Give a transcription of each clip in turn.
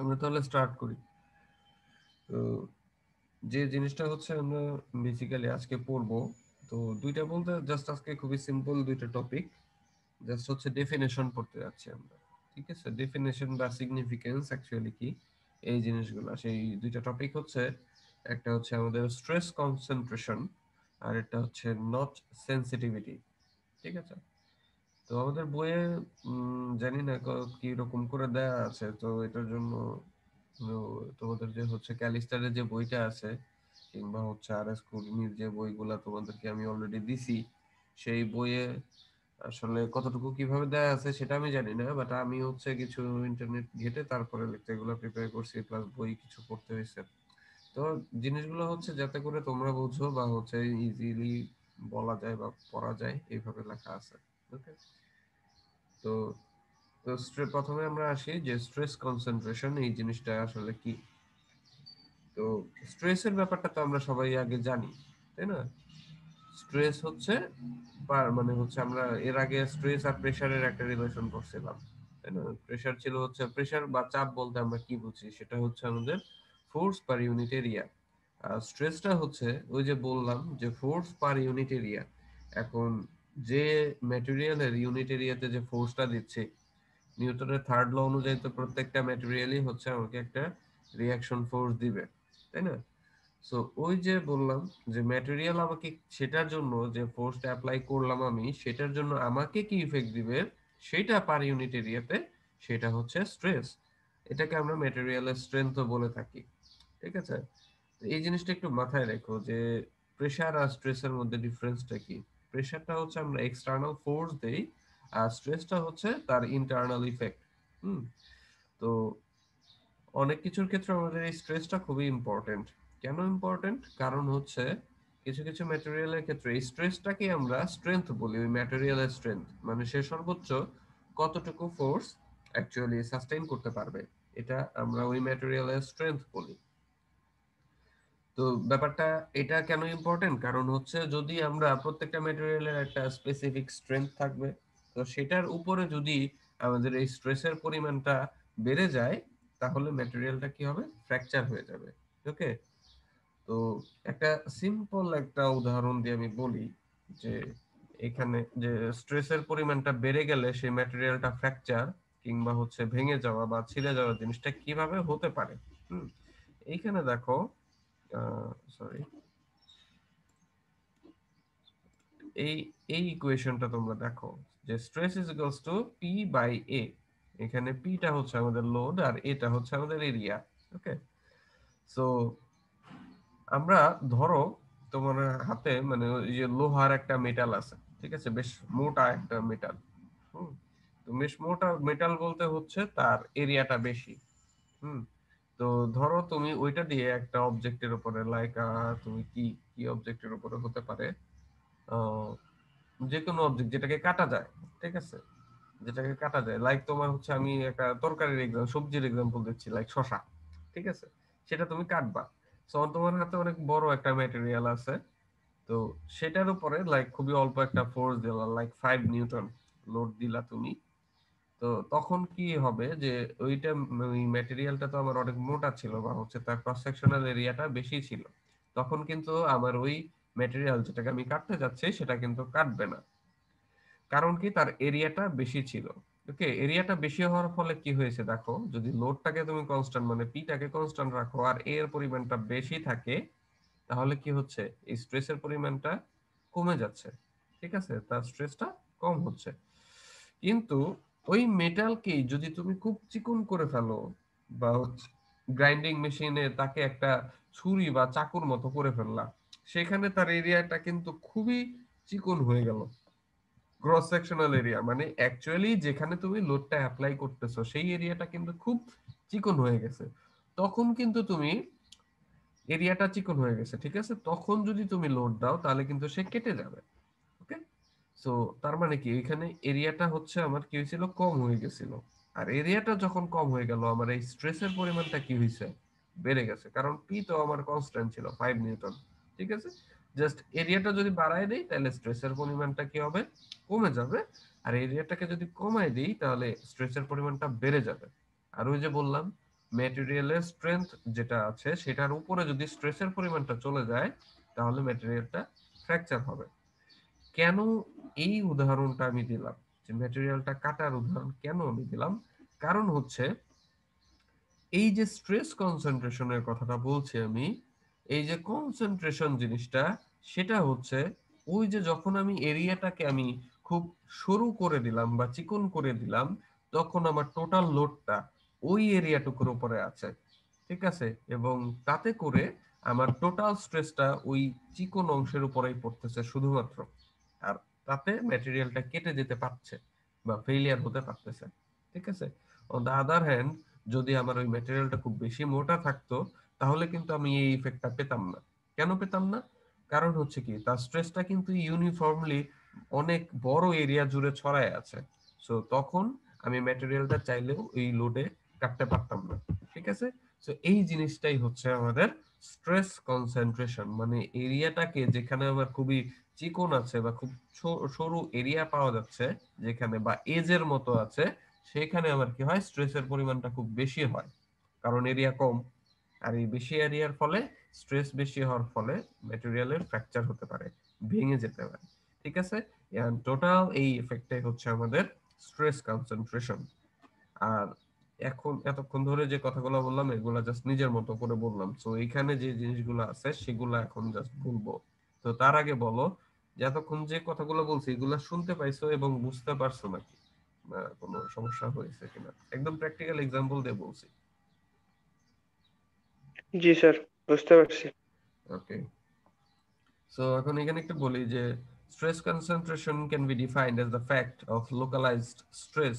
আমরা তাহলে স্টার্ট করি তো যে জিনিসটা হচ্ছে আমরা বেসিক্যালি আজকে পড়বো তো দুইটা বলতে জাস্ট আজকে খুবই সিম্পল দুইটা টপিক জাস্ট হচ্ছে ডেফিনেশন পড়তে যাচ্ছি আমরা ঠিক আছে ডেফিনেশন বা সিগনিফিকেন্স অ্যাকচুয়ালি কি এই জিনিসগুলো সেই দুইটা টপিক হচ্ছে একটা হচ্ছে আমাদের স্ট্রেস কনসেন্ট্রেশন আর একটা হচ্ছে নট সেন্সিটিভিটি ঠিক আছে তো আমাদের বইয়ে জানি না কি রকম করে দেয়া আছে তো এটার জন্য তোমাদের যে হচ্ছে ক্যালিস্টারের যে বইটা আছে কিংবা হচ্ছে আর এস কুর্মির যে বইগুলা তোমাদেরকে আমি অলরেডি দিছি সেই বইয়ে আসলে কতটুকু কিভাবে দেয়া আছে সেটা আমি জানি না বাট আমি হচ্ছে কিছু ইন্টারনেট ঘেটে তারপরে লিখতে এগুলো প্রিপেয়ার করছি প্লাস বই কিছু পড়তে হয়েছে তো জিনিসগুলো হচ্ছে যাতে করে তোমরা বুঝো বা হচ্ছে ইজিলি বলা যায় বা পড়া যায় এইভাবে লেখা আছে ওকে তো তো প্রথমে আমরা আসি যে স্ট্রেস কনসেন্ট্রেশন এই জিনিসটা আসলে কি তো স্ট্রেসের ব্যাপারটা তো আমরা সবাই আগে জানি তাই না স্ট্রেস হচ্ছে মানে হচ্ছে আমরা এর আগে স্ট্রেস আর প্রেশারের একটা রিলেশন করছিলাম তাই না প্রেশার ছিল হচ্ছে প্রেশার বা চাপ বলতে আমরা কি বুঝি সেটা হচ্ছে আমাদের ফোর্স পার ইউনিট এরিয়া আর স্ট্রেসটা হচ্ছে ওই যে বললাম যে ফোর্স পার ইউনিট এরিয়া এখন যে ম্যাটেরিয়ালের ইউনিট এরিয়াতে যে ফোর্সটা দিচ্ছে নিউটনের থার্ড ল অনুযায়ী তো প্রত্যেকটা ম্যাটেরিয়ালই হচ্ছে আমাকে একটা রিয়াকশন ফোর্স দিবে তাই না সো ওই যে বললাম যে ম্যাটেরিয়াল আমাকে সেটার জন্য যে ফোর্সটা অ্যাপ্লাই করলাম আমি সেটার জন্য আমাকে কি ইফেক্ট দিবে সেটা পার ইউনিট এরিয়াতে সেটা হচ্ছে স্ট্রেস এটাকে আমরা ম্যাটেরিয়ালের স্ট্রেংথও বলে থাকি ঠিক আছে এই জিনিসটা একটু মাথায় রেখো যে প্রেশার আর স্ট্রেসের মধ্যে ডিফারেন্সটা কি প্রেশারটা হচ্ছে আমরা এক্সটার্নাল ফোর্স দেই আর স্ট্রেসটা হচ্ছে তার ইন্টারনাল ইফেক্ট হুম তো অনেক কিছুর ক্ষেত্রে আমাদের এই স্ট্রেসটা খুবই ইম্পর্টেন্ট কেন ইম্পর্টেন্ট কারণ হচ্ছে কিছু কিছু ম্যাটেরিয়ালের ক্ষেত্রে এই স্ট্রেসটাকে আমরা স্ট্রেংথ বলি ওই ম্যাটেরিয়ালের স্ট্রেংথ মানে সে সর্বোচ্চ কতটুকু ফোর্স অ্যাকচুয়ালি সাস্টেইন করতে পারবে এটা আমরা ওই ম্যাটেরিয়ালের স্ট্রেংথ বলি তো ব্যাপারটা এটা কেন ইম্পর্টেন্ট কারণ হচ্ছে যদি আমরা প্রত্যেকটা ম্যাটেরিয়ালের একটা স্পেসিফিক স্ট্রেংথ থাকবে তো সেটার উপরে যদি আমাদের এই স্ট্রেসের পরিমাণটা বেড়ে যায় তাহলে ম্যাটেরিয়ালটা কি হবে ফ্র্যাকচার হয়ে যাবে ওকে তো একটা সিম্পল একটা উদাহরণ দিয়ে আমি বলি যে এখানে যে স্ট্রেসের পরিমাণটা বেড়ে গেলে সেই ম্যাটেরিয়ালটা ফ্র্যাকচার কিংবা হচ্ছে ভেঙে যাওয়া বা ছিঁড়ে যাওয়া জিনিসটা কিভাবে হতে পারে হুম এইখানে দেখো সরি এই এই ইকুয়েশনটা তোমরা দেখো যে stress is equals to P by A এখানে পিটা হচ্ছে আমাদের লোড আর এটা হচ্ছে আমাদের এরিয়া ওকে সো আমরা ধরো তোমার হাতে মানে ওই যে লোহার একটা মেটাল আছে ঠিক আছে বেশ মোটা একটা মেটাল হুম তো বেশ মোটা মেটাল বলতে হচ্ছে তার এরিয়াটা বেশি হুম তো ধরো তুমি ওইটা দিয়ে একটা অবজেক্টের উপরে লাইক তুমি কি কি অবজেক্টের উপরে হতে পারে যে কোনো অবজেক্ট যেটাকে কাটা যায় ঠিক আছে যেটাকে কাটা যায় লাইক তোমার হচ্ছে আমি একটা তরকারির এক্সাম সবজির এক্সাম্পল দিচ্ছি লাইক শশা ঠিক আছে সেটা তুমি কাটবা তোমার হাতে অনেক বড় একটা ম্যাটেরিয়াল আছে তো সেটার উপরে লাইক খুবই অল্প একটা ফোর্স দিলা লাইক ফাইভ নিউটন লোড দিলা তুমি তো তখন কি হবে যে ওইটা ওই ম্যাটেরিয়ালটা তো আমার অনেক মোটা ছিল বা হচ্ছে তার ক্রস সেকশনাল এরিয়াটা বেশি ছিল তখন কিন্তু আমার ওই ম্যাটেরিয়াল যেটাকে আমি কাটতে যাচ্ছি সেটা কিন্তু কাটবে না কারণ কি তার এরিয়াটা বেশি ছিল ওকে এরিয়াটা বেশি হওয়ার ফলে কি হয়েছে দেখো যদি লোডটাকে তুমি কনস্ট্যান্ট মানে পিটাকে কনস্ট্যান্ট রাখো আর এর পরিমাণটা বেশি থাকে তাহলে কি হচ্ছে স্ট্রেসের পরিমাণটা কমে যাচ্ছে ঠিক আছে তার স্ট্রেসটা কম হচ্ছে কিন্তু ওই মেটালকে যদি তুমি খুব চিকন করে ফেলো বা গ্রাইন্ডিং মেশিনে তাকে একটা ছুরি বা চাকুর মতো করে ফেললা সেখানে তার এরিয়াটা কিন্তু খুবই চিকন হয়ে গেল ক্রস সেকশনাল এরিয়া মানে অ্যাকচুয়ালি যেখানে তুমি লোডটা অ্যাপ্লাই করতেছো সেই এরিয়াটা কিন্তু খুব চিকন হয়ে গেছে তখন কিন্তু তুমি এরিয়াটা চিকন হয়ে গেছে ঠিক আছে তখন যদি তুমি লোড দাও তাহলে কিন্তু সে কেটে যাবে সো তার মানে কি এখানে এরিয়াটা হচ্ছে আমার কি হয়েছিল কম হয়ে গেছিল আর এরিয়াটা যখন কম হয়ে গেল আমার এই স্ট্রেসের পরিমাণটা কি হয়েছে বেড়ে গেছে কারণ পি তো আমার কনস্ট্যান্ট ছিল ফাইভ নিউটন ঠিক আছে জাস্ট এরিয়াটা যদি বাড়ায় দেই তাহলে স্ট্রেসের পরিমাণটা কি হবে কমে যাবে আর এরিয়াটাকে যদি কমায় দিই তাহলে স্ট্রেসের পরিমাণটা বেড়ে যাবে আর ওই যে বললাম ম্যাটেরিয়ালের স্ট্রেংথ যেটা আছে সেটার উপরে যদি স্ট্রেসের পরিমাণটা চলে যায় তাহলে ম্যাটেরিয়ালটা ফ্র্যাকচার হবে কেন এই উদাহরণটা আমি দিলাম যে ম্যাটেরিয়ালটা কাটার উদাহরণ কেন আমি দিলাম কারণ হচ্ছে এই যে স্ট্রেস কনসেন্ট্রেশনের কথাটা বলছি আমি এই যে কনসেন্ট্রেশন জিনিসটা সেটা হচ্ছে ওই যে যখন আমি এরিয়াটাকে আমি খুব সরু করে দিলাম বা চিকন করে দিলাম তখন আমার টোটাল লোডটা ওই এরিয়াটুকুর উপরে আছে ঠিক আছে এবং তাতে করে আমার টোটাল স্ট্রেসটা ওই চিকন অংশের উপরেই পড়তেছে শুধুমাত্র আর তাতে ম্যাটেরিয়ালটা কেটে যেতে পারছে বা ফেইলিয়ার হতে পারতেছে ঠিক আছে অন দা আদার হ্যান্ড যদি আমার ওই ম্যাটেরিয়ালটা খুব বেশি মোটা থাকতো তাহলে কিন্তু আমি এই ইফেক্টটা পেতাম না কেন পেতাম না কারণ হচ্ছে কি তার স্ট্রেসটা কিন্তু ইউনিফর্মলি অনেক বড় এরিয়া জুড়ে ছড়ায় আছে সো তখন আমি ম্যাটেরিয়ালটা চাইলেও এই লোডে কাটতে পারতাম না ঠিক আছে সো এই জিনিসটাই হচ্ছে আমাদের স্ট্রেস কনসেন্ট্রেশন মানে এরিয়াটাকে যেখানে আমার খুবই চিকন আছে বা খুব সরু এরিয়া পাওয়া যাচ্ছে যেখানে বা এজের মতো আছে সেখানে আবার কি হয় স্ট্রেসের পরিমাণটা খুব বেশি হয় কারণ এরিয়া কম আর এই বেশি এরিয়ার ফলে স্ট্রেস বেশি হওয়ার ফলে ম্যাটেরিয়ালের ফ্র্যাকচার হতে পারে ভেঙে যেতে পারে ঠিক আছে টোটাল এই এফেক্টটাই হচ্ছে আমাদের স্ট্রেস কনসেন্ট্রেশন আর এখন এতক্ষণ ধরে যে কথাগুলো বললাম এগুলা জাস্ট নিজের মতো করে বললাম সো এখানে যে জিনিসগুলো আছে সেগুলো এখন জাস্ট বলবো তো তার আগে বলো যতক্ষণ যে কথাগুলো বলছি এগুলো শুনতে পাইছো এবং বুঝতে পারছো নাকি কোনো সমস্যা হয়েছে কিনা একদম প্র্যাকটিক্যাল এক্সাম্পল দিয়ে বলছি জি স্যার বুঝতে পারছি ওকে সো এখন এখানে একটা বলি যে stress concentration can be defined as the fact of localized stress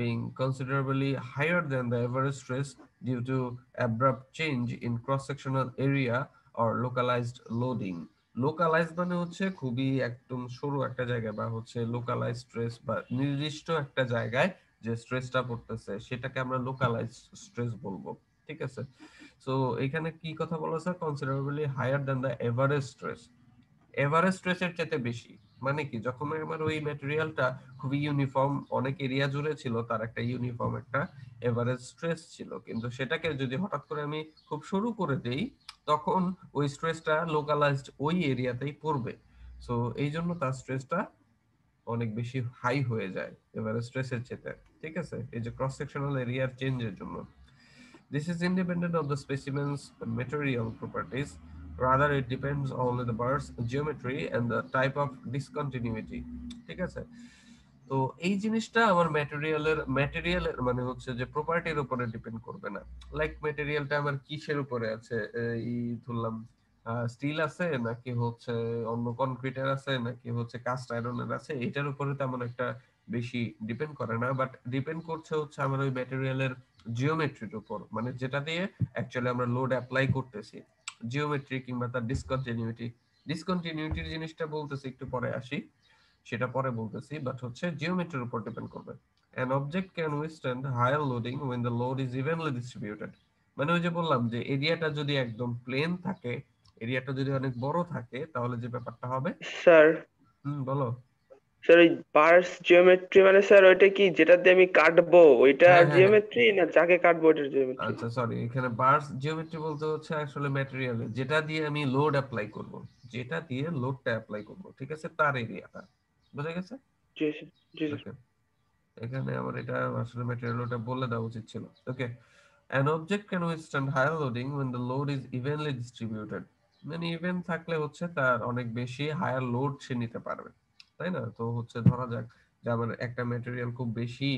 being considerably higher than the average stress due to abrupt change in cross sectional area or localized loading localize মানে হচ্ছে খুবই একদম সরু একটা জায়গায় বা হচ্ছে লোকালাইজ স্ট্রেস বা নির্দিষ্ট একটা জায়গায় যে স্ট্রেসটা পড়তেছে সেটাকে আমরা লোকালাইজ স্ট্রেস বলবো ঠিক আছে সো এখানে কি কথা বলা sir considerably higher than the average stress average স্ট্রেসের চাইতে বেশি মানে কি যখন আমার ওই ম্যাটেরিয়ালটা খুবই ইউনিফর্ম অনেক এরিয়া জুড়ে ছিল তার একটা ইউনিফর্ম একটা এভারেজ স্ট্রেস ছিল কিন্তু সেটাকে যদি হঠাৎ করে আমি খুব শুরু করে দেই তখন ওই স্ট্রেসটা লোকালাইজড ওই এরিয়াতেই পড়বে সো এই জন্য তার স্ট্রেসটা অনেক বেশি হাই হয়ে যায় এবারে স্ট্রেসের চেতে ঠিক আছে এই যে ক্রস সেকশনাল এরিয়ার চেঞ্জের জন্য this is independent of the specimens material properties rather it depends on the bar's geometry and the type of discontinuity ঠিক আছে তো এই জিনিসটা আমার ম্যাটেরিয়ালের ম্যাটেরিয়াল মানে হচ্ছে যে প্রপার্টির উপরে ডিপেন্ড করবে না লাইক ম্যাটেরিয়ালটা আমার কিসের উপরে আছে এই ধরলাম স্টিল আছে নাকি হচ্ছে অন্য কনক্রিটের আছে নাকি হচ্ছে কাস্ট আয়রনের আছে এটার উপরে তেমন একটা বেশি ডিপেন্ড করে না বাট ডিপেন্ড করছে হচ্ছে আমার ওই ম্যাটেরিয়ালের জিওমেট্রির উপর মানে যেটা দিয়ে অ্যাকচুয়ালি আমরা লোড অ্যাপ্লাই করতেছি জিওমেট্রি কিংবা তার ডিসকন্টিনিউটি ডিসকন্টিনিউটির জিনিসটা বলতেছি একটু পরে আসি সেটা পরে বলতেছি বাট হচ্ছে জিওমেট্রির উপর ডিপেন্ড করবে an object can withstand higher loading when the load is evenly distributed মানে ওই যে বললাম যে এরিয়াটা যদি একদম প্লেন থাকে এরিয়াটা যদি অনেক বড় থাকে তাহলে যে ব্যাপারটা হবে স্যার হুম বলো স্যার এই বার্স জিওমেট্রি মানে স্যার ওইটা কি যেটা দিয়ে আমি কাটবো ওইটা জিওমেট্রি হ্যাঁ, হ্যাঁ, হ্যাঁ। না যাকে কাটবো ওইটা জিওমেট্রি আচ্ছা সরি এখানে বার্স জিওমেট্রি বলতে হচ্ছে আসলে ম্যাটেরিয়াল যেটা দিয়ে আমি লোড অ্যাপ্লাই করব যেটা দিয়ে লোডটা অ্যাপ্লাই করব ঠিক আছে তার এরিয়াটা বুঝা গেছে এখানে আমার এটা আসলে ম্যাটেরিয়ালটা বলে দেওয়া উচিত ছিল okay an object can withstand higher loading when the load is evenly distributed মানে ইভেন থাকলে হচ্ছে তার অনেক বেশি হায়ার লোড সে নিতে পারবে তাই না তো হচ্ছে ধরা যাক যে আমার একটা ম্যাটেরিয়াল খুব বেশি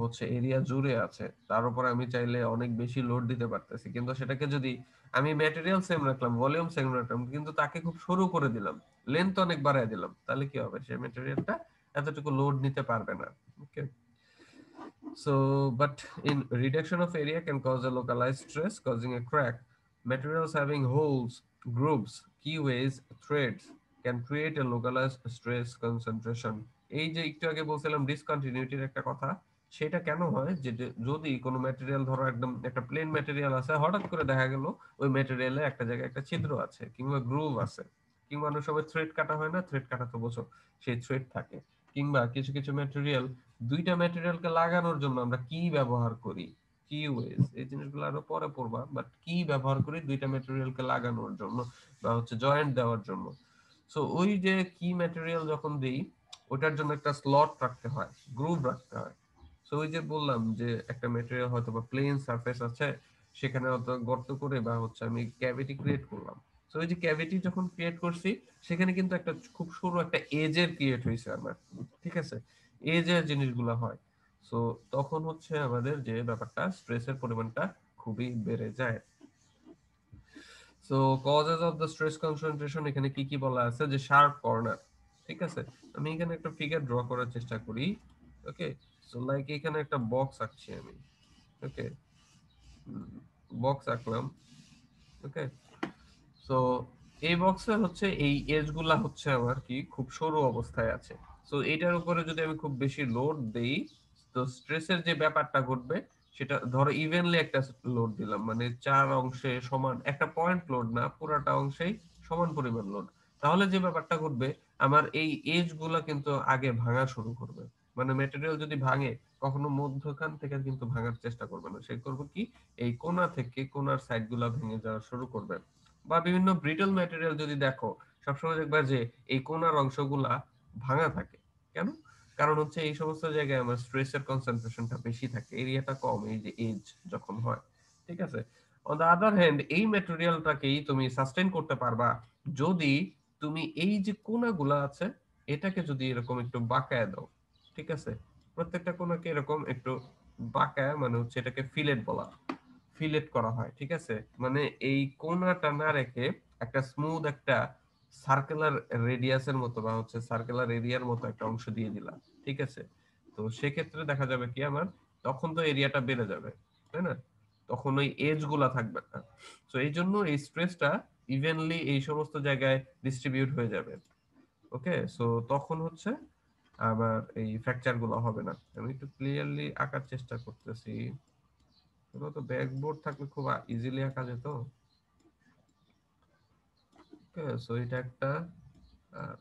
হচ্ছে এরিয়া জুড়ে আছে তার উপর আমি চাইলে অনেক বেশি লোড দিতে পারতেছি কিন্তু সেটাকে যদি আমি ম্যাটেরিয়াল সেম রাখলাম ভলিউম সেম রাখলাম কিন্তু তাকে খুব সরু করে দিলাম লেন্থ অনেক বাড়াই দিলাম তাহলে কি হবে সেই মেটেরিয়ালটা এতটুকু লোড নিতে পারবে না okay so but in reduction of area can cause a localize stress causing a crack materials having holes grooves keyways threads can create a localize stress concentration এই যে একটু আগে বলছিলাম ডিসকন্টিনিউটির একটা কথা সেটা কেন হয় যে যদি কোনো ম্যাটেরিয়াল ধরো একদম একটা প্লেন ম্যাটেরিয়াল আছে হঠাৎ করে দেখা গেল ওই ম্যাটেরিয়ালে একটা জায়গায় একটা ছিদ্র আছে কিংবা গ্রুভ আছে কিংবা অনেক সময় থ্রেড কাটা হয় না থ্রেড কাটা তো বোঝো সেই থ্রেড থাকে কিংবা কিছু কিছু ম্যাটেরিয়াল দুইটা ম্যাটেরিয়ালকে লাগানোর জন্য আমরা কি ব্যবহার করি কি ওয়েজ এই জিনিসগুলো আরো পরে পড়বা বাট কি ব্যবহার করি দুইটা ম্যাটেরিয়ালকে লাগানোর জন্য বা হচ্ছে জয়েন্ট দেওয়ার জন্য সো ওই যে কি ম্যাটেরিয়াল যখন দেই ওটার জন্য একটা স্লট রাখতে হয় গ্রুপ রাখতে হয় সো ওই যে বললাম যে একটা ম্যাটেরিয়াল হয়তো বা প্লেন সারফেস আছে সেখানে হয়তো গর্ত করে বা হচ্ছে আমি ক্যাভিটি ক্রিয়েট করলাম তো ওই যে ক্যাভিটি যখন ক্রিয়েট করছি সেখানে কিন্তু একটা খুব সরু একটা এজের ক্রিয়েট হয়েছে আমার ঠিক আছে এজের জিনিসগুলো হয় সো তখন হচ্ছে আমাদের যে ব্যাপারটা স্ট্রেসের পরিমাণটা খুবই বেড়ে যায় so causes of the stress concentration এখানে কি কি বলা আছে যে শার্প কর্নার ঠিক আছে আমি এখানে একটা ফিগার ড্র করার চেষ্টা করি ওকে সো লাইক এখানে একটা বক্স আঁকছি আমি ওকে বক্স hmm, আঁকলাম ওকে সো এই বক্সে হচ্ছে এই এজগুলা হচ্ছে আমার কি খুব সরু অবস্থায় আছে সো এটার উপরে যদি আমি খুব বেশি লোড দেই তো স্ট্রেসের যে ব্যাপারটা ঘটবে সেটা ধরো ইভেনলি একটা লোড দিলাম মানে চার অংশে সমান একটা পয়েন্ট লোড না পুরাটা অংশেই সমান পরিমাণ লোড তাহলে যে ব্যাপারটা ঘটবে আমার এই এজ গুলা কিন্তু আগে ভাঙা শুরু করবে মানে মেটেরিয়াল যদি ভাঙে কখনো মধ্যখান থেকে কিন্তু ভাঙার চেষ্টা করবে না সে করবে কি এই কোনা থেকে কোনার সাইড গুলা ভেঙে যাওয়া শুরু করবে বা বিভিন্ন ব্রিটল ম্যাটেরিয়াল যদি দেখো সবসময় দেখবা যে এই কোনার অংশগুলা ভাঙা থাকে কেন কারণ হচ্ছে এই সমস্ত জায়গায় আমার স্ট্রেসের কনসেন্ট্রেশনটা বেশি থাকে এরিয়াটা কম এই যে এজ যখন হয় ঠিক আছে অন দ্য আদার হ্যান্ড এই ম্যাটেরিয়ালটাকেই তুমি সাস্টেইন করতে পারবা যদি তুমি এই যে কোনাগুলো আছে এটাকে যদি এরকম একটু বাঁকায় দাও ঠিক আছে প্রত্যেকটা কোনাকে এরকম একটু বাঁকায় মানে হচ্ছে এটাকে ফিলেট বলা ফিলেট করা হয় ঠিক আছে মানে এই কোনাটা না রেখে একটা স্মুথ একটা সার্কেলার রেডিয়াসের মতো বা হচ্ছে সার্কেলার এরিয়ার মতো একটা অংশ দিয়ে দিলাম ঠিক আছে তো সেক্ষেত্রে দেখা যাবে কি আমার তখন তো এরিয়াটা বেড়ে যাবে তাই না তখন ওই এজ গুলা থাকবে না তো এই জন্য এই স্ট্রেসটা ইভেনলি এই সমস্ত জায়গায় ডিস্ট্রিবিউট হয়ে যাবে ওকে সো তখন হচ্ছে আবার এই ফ্র্যাকচার গুলো হবে না আমি একটু ক্লিয়ারলি আঁকার চেষ্টা করতেছি এগুলো তো ব্যাকবোর্ড থাকলে খুব ইজিলি আঁকা যেত সো এটা একটা আর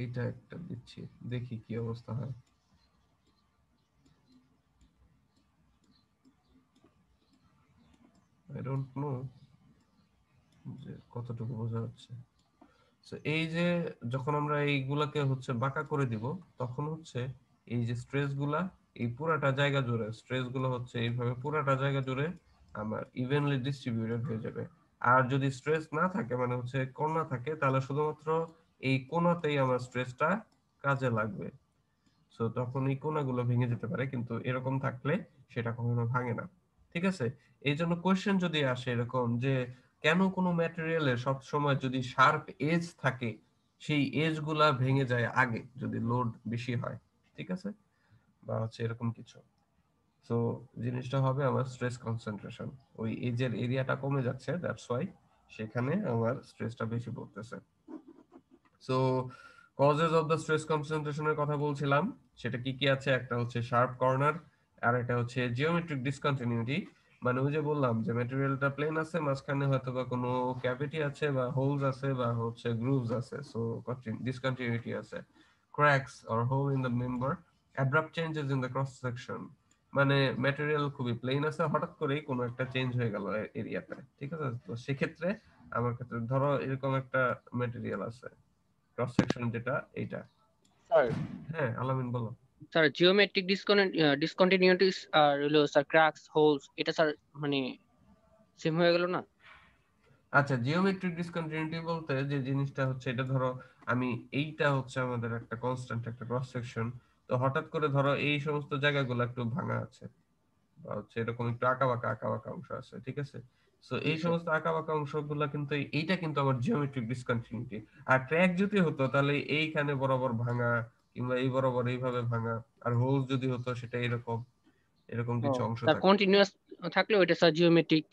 এইটা একটা দিচ্ছি দেখি কি অবস্থা হয় আই ডোন্ট নো যে কতটুকু বোঝা যাচ্ছে সো এই যে যখন আমরা এইগুলাকে হচ্ছে বাঁকা করে দিব তখন হচ্ছে এই যে গুলা এই পুরাটা জায়গা জুড়ে স্ট্রেস গুলো হচ্ছে এইভাবে পুরাটা জায়গা জুড়ে আমার ইভেনলি ডিস্ট্রিবিউটেড হয়ে যাবে আর যদি স্ট্রেস না থাকে মানে হচ্ছে কোনা থাকে তাহলে শুধুমাত্র এই কোনাতেই আমার স্ট্রেসটা কাজে লাগবে সো তখন এই কোনাগুলো ভেঙে যেতে পারে কিন্তু এরকম থাকলে সেটা কখনো ভাঙে না ঠিক আছে এই জন্য কোয়েশ্চেন যদি আসে এরকম যে কেন কোনো ম্যাটেরিয়ালে সব সময় যদি শার্প এজ থাকে সেই এজ গুলা ভেঙে যায় আগে যদি লোড বেশি হয় ঠিক আছে বা হচ্ছে এরকম কিছু সো জিনিসটা হবে আমার স্ট্রেস কনসেন্ট্রেশন ওই এজের এরিয়াটা কমে যাচ্ছে দ্যাটস ওয়াই সেখানে আমার স্ট্রেসটা বেশি পড়তেছে so causes of the stress কনসেন্ট্রেশনের কথা বলছিলাম সেটা কি কি আছে একটা হচ্ছে শার্প কর্নার আর একটা হচ্ছে জিওমেট্রিক ডিসকন্টিনিউটি মানে ওই যে বললাম যে ম্যাটেরিয়ালটা প্লেন আছে মাঝখানে হয়তো বা কোনো ক্যাভিটি আছে বা হোলস আছে বা হচ্ছে গ্রুভস আছে সো ডিসকন্টিনিউটি আছে cracks or hole in the member abrupt changes in the cross section মানে ম্যাটেরিয়াল খুবই প্লেন আছে হঠাৎ করেই কোনো একটা চেঞ্জ হয়ে গেল এরিয়াতে ঠিক আছে তো সেক্ষেত্রে আমার ক্ষেত্রে ধরো এরকম একটা ম্যাটেরিয়াল আছে ক্রস সেকশন যেটা এইটা স্যার হ্যাঁ আলামিন বলো স্যার জিওমেট্রিক ডিসকন্টিনিউটিস আর হলো স্যার ক্র্যাকস হোলস এটা স্যার মানে সেম হয়ে গেল না আচ্ছা জিওমেট্রিক ডিসকন্টিনিউটি বলতে যে জিনিসটা হচ্ছে এটা ধরো আমি এইটা হচ্ছে আমাদের একটা কনস্ট্যান্ট একটা ক্রস সেকশন তো হঠাৎ করে ধরো এই সমস্ত জায়গাগুলো একটু ভাঙা আছে বা হচ্ছে এরকম একটু আঁকা বাঁকা আঁকা বাঁকা অংশ আছে ঠিক আছে সো এই আচ্ছা। সমস্ত আঁকা বাঁকা অংশগুলো কিন্তু এইটা কিন্তু আবার জিওমেট্রিক ডিসকন্টিনিউটি আর ট্র্যাক যদি হতো তাহলে এইখানে বরাবর ভাঙা কিংবা এই বরাবর এইভাবে ভাঙা আর হোল যদি হতো সেটা এরকম এরকম কিছু অংশ থাকে কন্টিনিউয়াস থাকলে ওইটা স্যার জিওমেট্রিক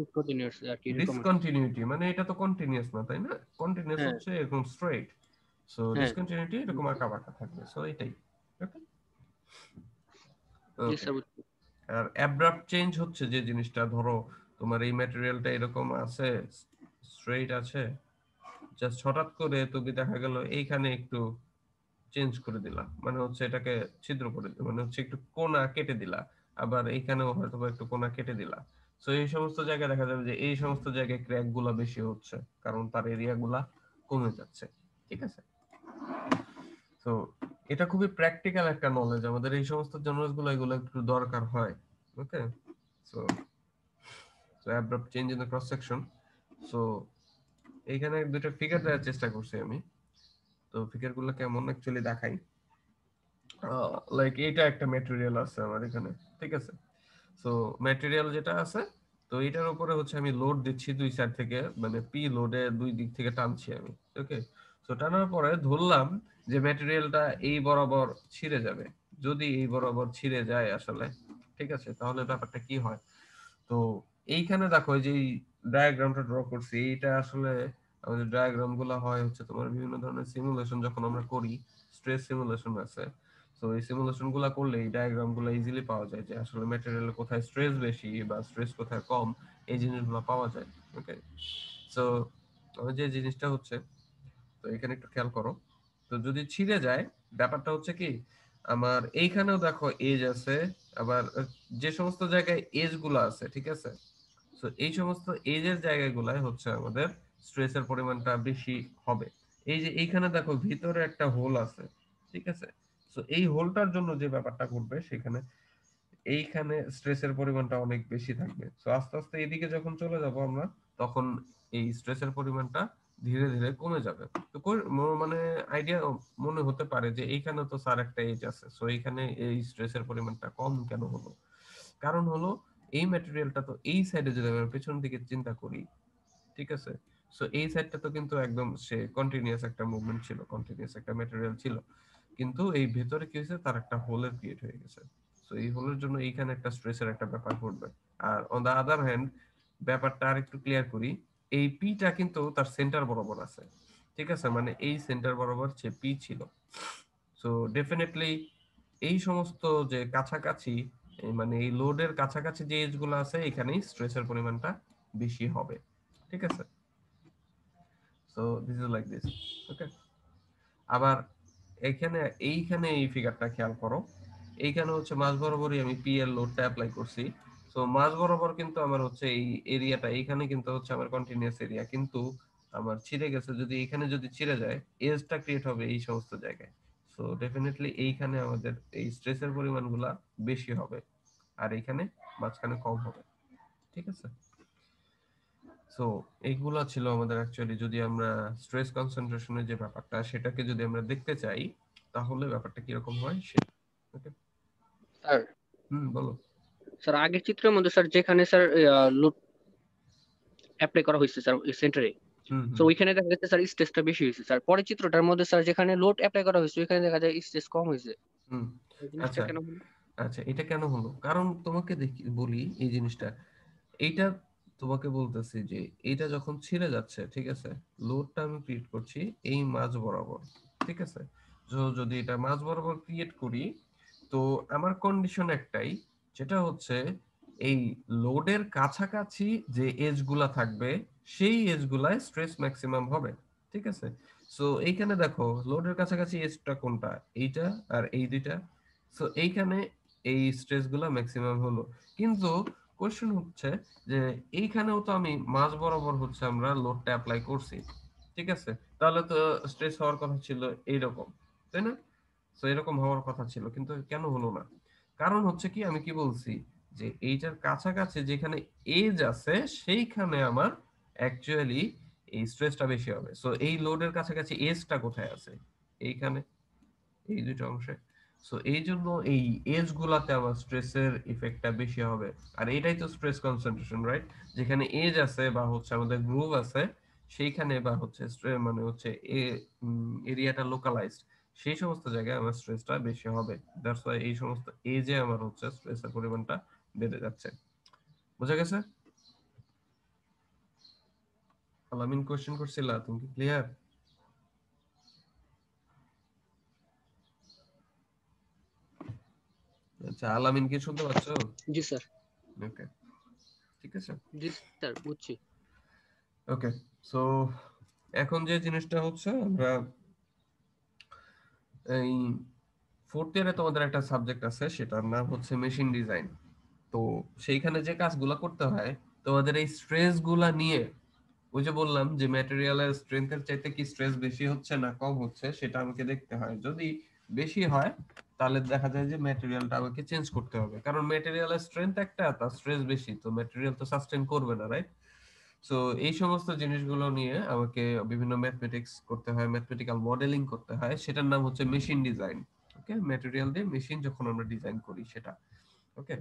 ডিসকন্টিনিউয়াস আর কি ডিসকন্টিনিউটি মানে এটা তো কন্টিনিউয়াস না তাই না কন্টিনিউয়াস হচ্ছে এরকম স্ট্রেট সো ডিসকন্টিনিউটি এরকম আঁকা বাঁকা থাকবে সো এটাই আর অ্যাব্রাপ্ট চেঞ্জ হচ্ছে যে জিনিসটা ধরো তোমার এই ম্যাটেরিয়ালটা এরকম আছে স্ট্রেইট আছে জাস্ট হঠাৎ করে তুমি দেখা গেল এইখানে একটু চেঞ্জ করে দিলা মানে হচ্ছে এটাকে ছিদ্র করে দিলা মানে হচ্ছে একটু কোনা কেটে দিলা আবার এইখানেও হয়তো একটু কোনা কেটে দিলা তো এই সমস্ত জায়গায় দেখা যাবে যে এই সমস্ত জায়গায় ক্র্যাক গুলা বেশি হচ্ছে কারণ তার এরিয়া গুলা কমে যাচ্ছে ঠিক আছে তো এটা খুবই প্র্যাকটিক্যাল একটা নলেজ আমাদের এই সমস্ত জার্নালস গুলো এগুলো একটু দরকার হয় okay so so abrupt change in the cross section so এইখানে দুটো ফিগার দেওয়ার চেষ্টা করছি আমি তো ফিগার গুলো কেমন অ্যাকচুয়ালি দেখাই লাইক এটা একটা ম্যাটেরিয়াল আছে আমার এখানে ঠিক আছে সো ম্যাটেরিয়াল যেটা আছে তো এটার উপরে হচ্ছে আমি লোড দিচ্ছি দুই সাইড থেকে মানে পি লোডে দুই দিক থেকে টানছি আমি ওকে সো টানার পরে ধরলাম যে ম্যাটেরিয়ালটা এই বরাবর ছিঁড়ে যাবে যদি এই বরাবর ছিঁড়ে যায় আসলে ঠিক আছে তাহলে ব্যাপারটা কি হয় তো এইখানে দেখো যে ডায়াগ্রামটা ড্র করছি এইটা আসলে আমাদের ডায়াগ্রাম গুলো হয় হচ্ছে তোমার বিভিন্ন ধরনের সিমুলেশন যখন আমরা করি স্ট্রেস সিমুলেশন আছে তো এই সিমুলেশন গুলো করলে এই ডায়াগ্রাম গুলো ইজিলি পাওয়া যায় যে আসলে ম্যাটেরিয়াল কোথায় স্ট্রেস বেশি বা স্ট্রেস কোথায় কম এই জিনিসগুলো পাওয়া যায় ওকে সো যে জিনিসটা হচ্ছে তো এখানে একটু খেয়াল করো তো যদি ছিঁড়ে যায় ব্যাপারটা হচ্ছে কি আমার এইখানেও দেখো এজ আছে আবার যে সমস্ত জায়গায় এজ গুলো আছে ঠিক আছে তো এই সমস্ত এজের জায়গাগুলাই হচ্ছে আমাদের স্ট্রেসের পরিমাণটা বেশি হবে এই যে এইখানে দেখো ভিতরে একটা হোল আছে ঠিক আছে তো এই হোলটার জন্য যে ব্যাপারটা করবে সেখানে এইখানে স্ট্রেসের পরিমাণটা অনেক বেশি থাকবে তো আস্তে আস্তে এদিকে যখন চলে যাব আমরা তখন এই স্ট্রেসের পরিমাণটা ধীরে ধীরে কমে যাবে তো মানে আইডিয়া মনে হতে পারে যে এইখানে তো স্যার একটা এজ আছে সো এইখানে এই স্ট্রেসের পরিমাণটা কম কেন হলো কারণ হলো এই ম্যাটেরিয়ালটা তো এই সাইডে যদি আমরা পেছন দিকে চিন্তা করি ঠিক আছে সো এই সাইডটা তো কিন্তু একদম সে কন্টিনিউয়াস একটা মুভমেন্ট ছিল কন্টিনিউয়াস একটা ম্যাটেরিয়াল ছিল কিন্তু এই ভেতরে কি হয়েছে তার একটা হোলের ক্রিয়েট হয়ে গেছে সো এই হোলের জন্য এইখানে একটা স্ট্রেসের একটা ব্যাপার ঘটবে আর অন দ্য আদার হ্যান্ড ব্যাপারটা আর একটু ক্লিয়ার করি এই পিটা কিন্তু তার সেন্টার বরাবর আছে ঠিক আছে মানে এই সেন্টার বরাবর যে পি ছিল সো ডেফিনেটলি এই সমস্ত যে কাছাকাছি মানে এই লোডের কাছাকাছি যে এজগুলো আছে এখানেই স্ট্রেসের পরিমাণটা বেশি হবে ঠিক আছে so this is like this okay আবার এখানে এইখানে এই ফিগারটা খেয়াল করো এইখানে হচ্ছে মাঝ বরাবরই আমি পি এর লোডটা অ্যাপ্লাই করছি সো মাঝ বরাবর কিন্তু আমার হচ্ছে এই এরিয়াটা এইখানে কিন্তু হচ্ছে আমার কন্টিনিউয়াস এরিয়া কিন্তু আমার ছিঁড়ে গেছে যদি এখানে যদি ছিঁড়ে যায় এজটা ক্রিয়েট হবে এই সমস্ত জায়গায় সো ডেফিনেটলি এইখানে আমাদের এই স্ট্রেসের পরিমাণগুলো বেশি হবে আর এইখানে মাঝখানে কম হবে ঠিক আছে সো এইগুলা ছিল আমাদের অ্যাকচুয়ালি যদি আমরা স্ট্রেস কনসেন্ট্রেশনের যে ব্যাপারটা সেটাকে যদি আমরা দেখতে চাই তাহলে ব্যাপারটা কিরকম হয় সে ওকে স্যার হুম বলো স্যার আগের চিত্রের মধ্যে স্যার যেখানে স্যার লুট অ্যাপ্লাই করা হয়েছে স্যার সেন্টারে তো ওইখানে দেখা যাচ্ছে স্যার স্টেজটা বেশি হয়েছে স্যার পরের চিত্রটার মধ্যে স্যার যেখানে লোড অ্যাপ্লাই করা হয়েছে ওইখানে দেখা যায় স্টেজ কম হয়েছে আচ্ছা।, আচ্ছা এটা কেন হলো কারণ তোমাকে দেখি বলি এই জিনিসটা এইটা তোমাকে বলতেছি যে এটা যখন ছিঁড়ে যাচ্ছে ঠিক আছে লোডটা আমি ক্রিয়েট করছি এই মাঝ বরাবর ঠিক আছে যদি এটা মাঝ বরাবর ক্রিয়েট করি তো আমার কন্ডিশন একটাই সেটা হচ্ছে এই লোডের কাছাকাছি যে এজ গুলা থাকবে সেই এজ এজগুলায় স্ট্রেস ম্যাক্সিমাম হবে ঠিক আছে সো এইখানে দেখো লোডের কাছাকাছি এজটা কোনটা এইটা আর এই দুইটা সো এইখানে এই গুলা ম্যাক্সিমাম হলো কিন্তু কোশ্চেন হচ্ছে যে এইখানেও তো আমি মাঝ বরাবর হচ্ছে আমরা লোডটা অ্যাপ্লাই করছি ঠিক আছে তাহলে তো স্ট্রেস হওয়ার কথা ছিল এইরকম তাই না তো এরকম হওয়ার কথা ছিল কিন্তু কেন হলো না কারণ হচ্ছে কি আমি কি বলছি যে এইটার কাছাকাছি যেখানে এজ আছে সেইখানে আমার অ্যাকচুয়ালি এই স্ট্রেসটা বেশি হবে সো এই লোডের কাছাকাছি এজটা কোথায় আছে এইখানে এই দুটো অংশে সো এই জন্য এই এজ গুলাতে আমার স্ট্রেসের ইফেক্টটা বেশি হবে আর এটাই তো স্ট্রেস কনসেন্ট্রেশন রাইট যেখানে এজ আছে বা হচ্ছে আমাদের গ্রুভ আছে সেইখানে বা হচ্ছে মানে হচ্ছে এরিয়াটা লোকালাইজড সেই সমস্ত জায়গায় আমার স্ট্রেসটা বেশি হবে দ্যাটস ওয়াই এই সমস্ত এজে আমার হচ্ছে স্ট্রেসের পরিমাণটা বেড়ে যাচ্ছে বোঝা গেছে আলামিন কোশ্চেন করছিলা তুমি কি ক্লিয়ার আচ্ছা আলামিন কি শুনতে পাচ্ছ জি স্যার ওকে ঠিক আছে জি স্যার বুঝছি ওকে সো এখন যে জিনিসটা হচ্ছে আমরা এই ফোর্থ ইয়ারে তোমাদের একটা সাবজেক্ট আছে সেটার নাম হচ্ছে মেশিন ডিজাইন তো সেইখানে যে কাজগুলো করতে হয় তোমাদের এই স্ট্রেস গুলা নিয়ে ওই যে বললাম যে ম্যাটেরিয়ালের স্ট্রেংথের চাইতে কি স্ট্রেস বেশি হচ্ছে না কম হচ্ছে সেটা আমাকে দেখতে হয় যদি বেশি হয় তাহলে দেখা যায় যে ম্যাটেরিয়ালটা আমাকে চেঞ্জ করতে হবে কারণ ম্যাটেরিয়ালের স্ট্রেংথ একটা তার স্ট্রেস বেশি তো ম্যাটেরিয়াল তো সাস্টেন করবে না রাইট সো এই সমস্ত জিনিসগুলো নিয়ে আমাকে বিভিন্ন ম্যাথমেটিক্স করতে হয় ম্যাথমেটিক্যাল মডেলিং করতে হয় সেটার নাম হচ্ছে মেশিন ডিজাইন ওকে ম্যাটেরিয়াল দিয়ে মেশিন যখন আমরা ডিজাইন করি সেটা ওকে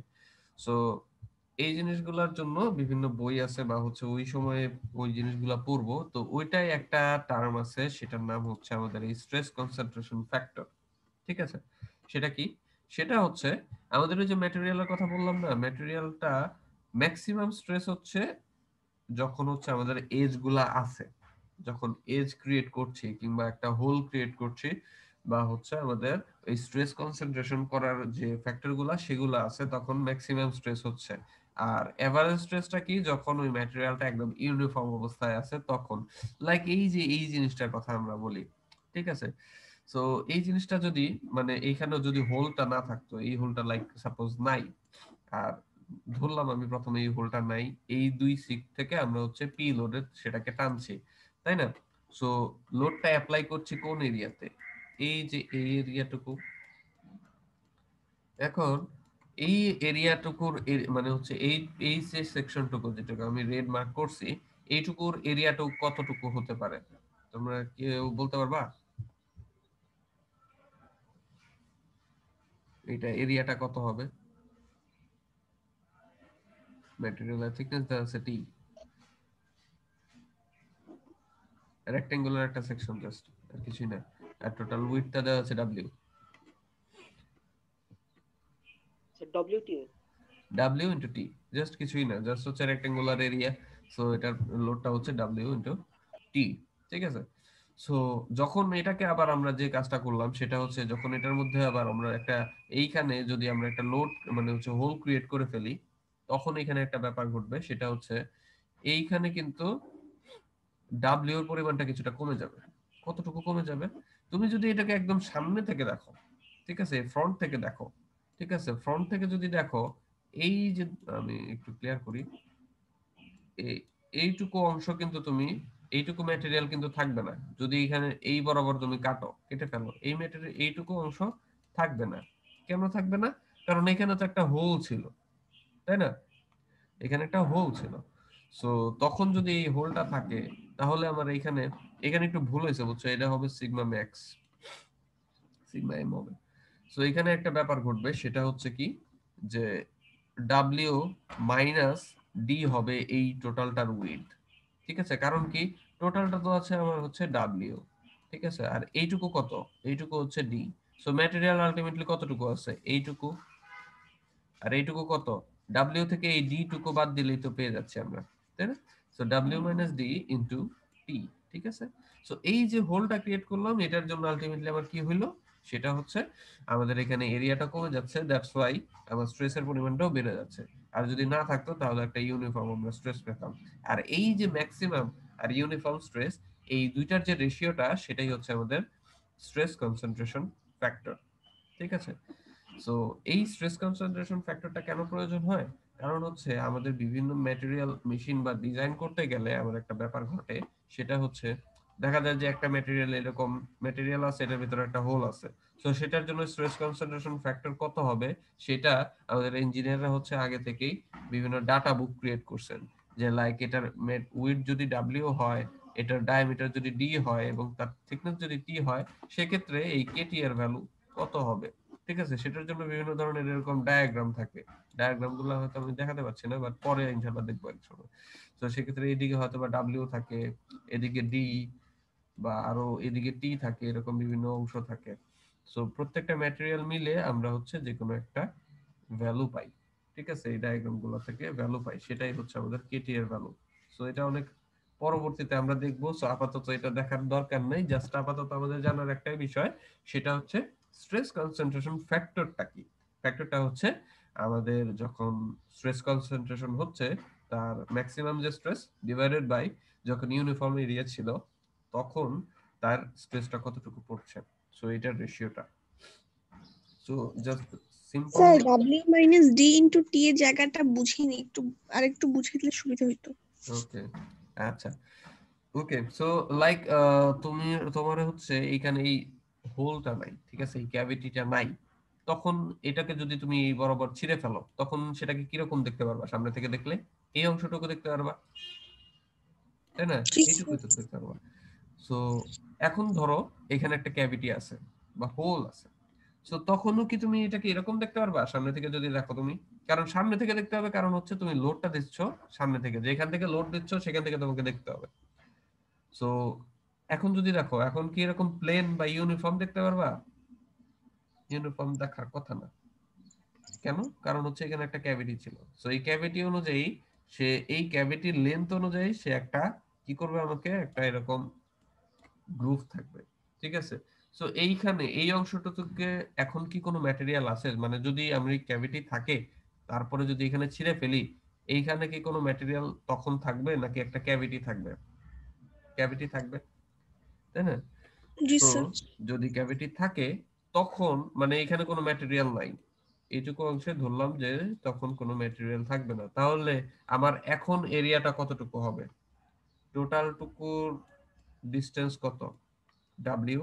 সো এই জিনিসগুলোর জন্য বিভিন্ন বই আছে বা হচ্ছে ওই সময়ে ওই জিনিসগুলো পড়বো তো ওইটাই একটা টার্ম আছে সেটার নাম হচ্ছে আমাদের স্ট্রেস কনসেন্ট্রেশন ফ্যাক্টর ঠিক আছে সেটা কি সেটা হচ্ছে আমাদের ওই যে ম্যাটেরিয়ালের কথা বললাম না ম্যাটেরিয়ালটা ম্যাক্সিমাম স্ট্রেস হচ্ছে যখন হচ্ছে আমাদের এজ গুলা আছে যখন এজ ক্রিয়েট করছি কিংবা একটা হোল ক্রিয়েট করছি বা হচ্ছে আমাদের এই স্ট্রেস কনসেন্ট্রেশন করার যে ফ্যাক্টর গুলা সেগুলো আছে তখন ম্যাক্সিমাম স্ট্রেস হচ্ছে আর এভারেজ স্ট্রেসটা কি যখন ওই ম্যাটেরিয়ালটা একদম ইউনিফর্ম অবস্থায় আছে তখন লাইক এই যে এই জিনিসটার কথা আমরা বলি ঠিক আছে সো এই জিনিসটা যদি মানে এইখানে যদি হোলটা না থাকতো এই হোলটা লাইক সাপোজ নাই আর ধরলাম আমি প্রথমে এই হোলটা নাই এই দুই সিক থেকে আমরা হচ্ছে পি লোডের সেটাকে টানছি তাই না সো লোডটা অ্যাপ্লাই করছি কোন এরিয়াতে এই যে এই এরিয়াটুকু এখন এই এরিয়াটুকুর মানে হচ্ছে এই এই যে সেকশনটুকু যেটুকু আমি রেড মার্ক করছি এইটুকুর এরিয়াটুকু কতটুকু হতে পারে তোমরা কেউ বলতে পারবা এটা এরিয়াটা কত হবে material thickness দেওয়া আছে টি রেক্টেঙ্গুলার একটা সেকশন জাস্ট আর কিছুই না আর টোটাল উইথটা দেওয়া আছে W W T W into T just কিছুই না জাস্ট হচ্ছে রেক্টেঙ্গুলার এরিয়া সো এটার লোডটা হচ্ছে ডাব্লিউ ইনটু টি ঠিক আছে সো যখন এটাকে আবার আমরা যে কাজটা করলাম সেটা হচ্ছে যখন এটার মধ্যে আবার আমরা একটা এইখানে যদি আমরা একটা লোড মানে হচ্ছে হোল ক্রিয়েট করে ফেলি তখন এখানে একটা ব্যাপার ঘটবে সেটা হচ্ছে এইখানে কিন্তু ডাব্লিউ এর পরিমাণটা কিছুটা কমে যাবে কতটুকু কমে যাবে তুমি যদি এটাকে একদম সামনে থেকে দেখো ঠিক আছে ফ্রন্ট থেকে দেখো ঠিক আছে ফ্রন্ট থেকে যদি দেখো এই যে আমি একটু ক্লিয়ার করি এইটুকু অংশ কিন্তু তুমি এইটুকু ম্যাটেরিয়াল কিন্তু থাকবে না যদি এখানে এই বরাবর তুমি কাটো কেটে ফেলো এই ম্যাটেরিয়াল এইটুকু অংশ থাকবে না কেন থাকবে না কারণ এখানে তো একটা হোল ছিল তাই না এখানে একটা হোল ছিল সো তখন যদি এই হোলটা থাকে তাহলে আমার এখানে এখানে একটু ভুল হয়েছে বুঝছো এটা হবে সিগমা ম্যাক্স সিগমা এম হবে সো এখানে একটা ব্যাপার ঘটবে সেটা হচ্ছে কি যে ডাব্লিউ মাইনাস ডি হবে এই টোটালটার উইথ ঠিক আছে কারণ কি টোটালটা তো আছে আমার হচ্ছে ডাব্লিউ ঠিক আছে আর এইটুকু কত এইটুকু হচ্ছে ডি সো ম্যাটেরিয়াল আলটিমেটলি কতটুকু আছে এইটুকু আর এইটুকু কত ডাব্লিউ থেকে এই ডি টুকু বাদ দিলেই তো পেয়ে যাচ্ছি আমরা তাই না so W minus d into t ঠিক আছে সো এই যে হোলটা ক্রিয়েট করলাম এটার জন্য আলটিমেটলি আমার কি হলো সেটা হচ্ছে আমাদের এখানে এরিয়াটা কমে যাচ্ছে দ্যাটস ওয়াই আমার স্ট্রেসের পরিমাণটাও বেড়ে যাচ্ছে আর যদি না থাকতো তাহলে একটা ইউনিফর্ম আমরা স্ট্রেস পেতাম আর এই যে ম্যাক্সিমাম আর ইউনিফর্ম স্ট্রেস এই দুইটার যে রেশিওটা সেটাই হচ্ছে আমাদের স্ট্রেস কনসেন্ট্রেশন ফ্যাক্টর ঠিক আছে সো এই স্ট্রেস কনসেন্ট্রেশন ফ্যাক্টরটা কেন প্রয়োজন হয় কারণ হচ্ছে আমাদের বিভিন্ন ম্যাটেরিয়াল মেশিন বা ডিজাইন করতে গেলে আমার একটা ব্যাপার ঘটে সেটা হচ্ছে দেখা যায় যে একটা ম্যাটেরিয়াল এরকম ম্যাটেরিয়াল আছে এটার ভিতরে একটা হোল আছে তো সেটার জন্য স্ট্রেস কনসেন্ট্রেশন ফ্যাক্টর কত হবে সেটা আমাদের ইঞ্জিনিয়াররা হচ্ছে আগে থেকেই বিভিন্ন ডাটা বুক ক্রিয়েট করছেন যে লাইক এটার উইথ যদি ডাব্লিউ হয় এটার ডায়ামিটার যদি ডি হয় এবং তার থিকনেস যদি টি হয় সেক্ষেত্রে এই কেটি এর ভ্যালু কত হবে ঠিক আছে সেটার জন্য বিভিন্ন ধরনের এরকম ডায়াগ্রাম থাকে ডায়াগ্রাম গুলো হয়তো আমি দেখাতে পারছি না বাট পরে ইনশাল্লাহ দেখবো এক সময় তো সেক্ষেত্রে এদিকে হয়তো বা ডাব্লিউ থাকে এদিকে ডি বা আরো এদিকে টি থাকে এরকম বিভিন্ন অংশ থাকে সো প্রত্যেকটা ম্যাটেরিয়াল মিলে আমরা হচ্ছে যে কোনো একটা ভ্যালু পাই ঠিক আছে এই ডায়াগ্রাম গুলো থেকে ভ্যালু পাই সেটাই হচ্ছে আমাদের কেটি এর ভ্যালু সো এটা অনেক পরবর্তীতে আমরা দেখবো আপাতত এটা দেখার দরকার নেই জাস্ট আপাতত আমাদের জানার একটাই বিষয় সেটা হচ্ছে স্ট্রেস কনসেন্ট্রেশন ফ্যাক্টরটা কি ফ্যাক্টরটা হচ্ছে আমাদের যখন স্ট্রেস কনসেন্ট্রেশন হচ্ছে তার ম্যাক্সিমাম যে স্ট্রেস ডিভাইডেড বাই যখন ইউনিফর্ম এরিয়া ছিল তখন তার স্ট্রেসটা কতটুকু পড়ছে সো এটার রেশিওটা so just simple sir w minus d into t এর জায়গাটা বুঝিনি একটু আরেকটু বুঝিয়ে দিলে সুবিধা হতো ওকে আচ্ছা ওকে সো লাইক তুমি তোমার হচ্ছে এখানে এই হোলটা নাই ঠিক আছে এই ক্যাভিটিটা নাই তখন এটাকে যদি তুমি এই বরাবর ছিঁড়ে ফেলো তখন সেটাকে কিরকম দেখতে পারবা সামনে থেকে দেখলে এই অংশটুকু দেখতে পারবা তাই না এইটুকু দেখতে পারবা সো এখন ধরো এখানে একটা ক্যাভিটি আছে বা হোল আছে সো তখনও কি তুমি এটাকে এরকম দেখতে পারবা সামনে থেকে যদি দেখো তুমি কারণ সামনে থেকে দেখতে হবে কারণ হচ্ছে তুমি লোডটা দিচ্ছ সামনে থেকে যেখান থেকে লোড দিচ্ছ সেখান থেকে তোমাকে দেখতে হবে সো এখন যদি দেখো এখন কি এরকম প্লেন বা ইউনিফর্ম দেখতে পারবা ইউনিফর্ম দেখার কথা না কেন কারণ হচ্ছে এখানে একটা ক্যাভিটি ছিল সো এই ক্যাভিটি অনুযায়ী সে এই ক্যাভিটির লেন্থ অনুযায়ী সে একটা কি করবে আমাকে একটা এরকম গ্রুপ থাকবে ঠিক আছে সো এইখানে এই অংশটুকুকে এখন কি কোনো ম্যাটেরিয়াল আছে মানে যদি আমি ক্যাভিটি থাকে তারপরে যদি এখানে ছিঁড়ে ফেলি এইখানে কি কোনো ম্যাটেরিয়াল তখন থাকবে নাকি একটা ক্যাভিটি থাকবে ক্যাভিটি থাকবে তাই না যদি ক্যাভিটি থাকে তখন মানে এখানে কোনো ম্যাটেরিয়াল নাই এইটুকু অংশে ধরলাম যে তখন কোনো ম্যাটেরিয়াল থাকবে না তাহলে আমার এখন এরিয়াটা কতটুকু হবে ডিস্টেন্স কত ডাব্লিউ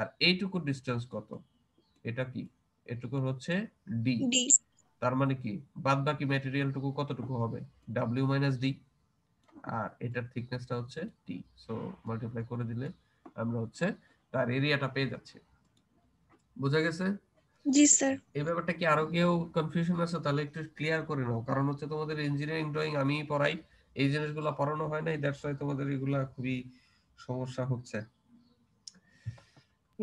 আর এইটুকু ডিস্টেন্স কত এটা কি এটুকু হচ্ছে ডি তার মানে কি বাদ বাকি টুকু কতটুকু হবে ডাব্লিউ মাইনাস ডি আর এটার থিকনেসটা হচ্ছে টি সো মাল্টিপ্লাই করে দিলে আমরা হচ্ছে তার এরিয়াটা পেয়ে যাচ্ছি বোঝা গেছে জি স্যার এই ব্যাপারটা কি আরো কেউ কনফিউশন আছে তাহলে একটু ক্লিয়ার করে নাও কারণ হচ্ছে তোমাদের ইঞ্জিনিয়ারিং ড্রয়িং আমি পড়াই এই জিনিসগুলো পড়ানো হয় না দ্যাটস ওয়াই তোমাদের এগুলো খুবই সমস্যা হচ্ছে